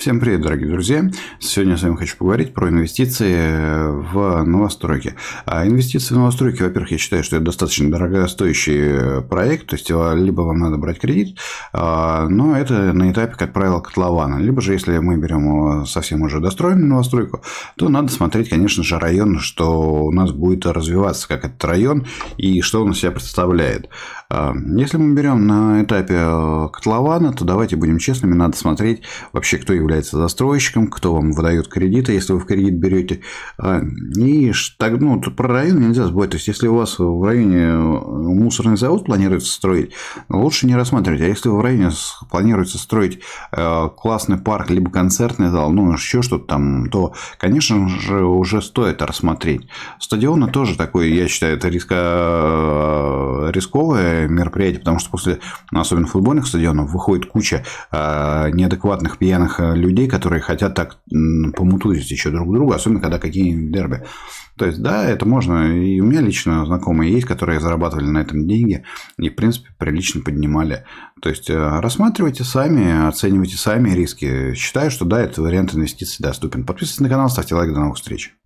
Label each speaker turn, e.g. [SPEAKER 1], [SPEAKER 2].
[SPEAKER 1] Всем привет, дорогие друзья! Сегодня я с вами хочу поговорить про инвестиции э, в новостройки. А инвестиции в новостройки, во-первых, я считаю, что это достаточно дорогостоящий э, проект, то есть а, либо вам надо брать кредит, а, но это на этапе, как правило, котлована. Либо же, если мы берем э, совсем уже достроенную новостройку, то надо смотреть, конечно же, район, что у нас будет развиваться, как этот район и что он из себя представляет. Эм, если мы берем на этапе э, котлована, то давайте будем честными, надо смотреть вообще, кто является застройщиком, кто вам выдает кредиты, если вы в кредит берете. Эм, и так, ну, тут про район нельзя забывать. То есть, если у вас в районе э, мусорный завод планируется строить, лучше не рассматривать. А если в районе планируется строить э, классный парк, либо концертный зал, ну, еще что-то там, то, конечно же, уже стоит рассмотреть. Стадионы тоже такой, я считаю, это риска Э, рисковое мероприятие, потому что после, ну, особенно футбольных стадионов, выходит куча э, неадекватных пьяных э, людей, которые хотят так помутузить еще друг друга, особенно когда какие-нибудь дерби. То есть, да, это можно. И у меня лично знакомые есть, которые зарабатывали на этом деньги и, в принципе, прилично поднимали. То есть, рассматривайте сами, оценивайте сами риски. Считаю, что да, этот вариант инвестиций доступен. Подписывайтесь на канал, ставьте лайк. До новых встреч.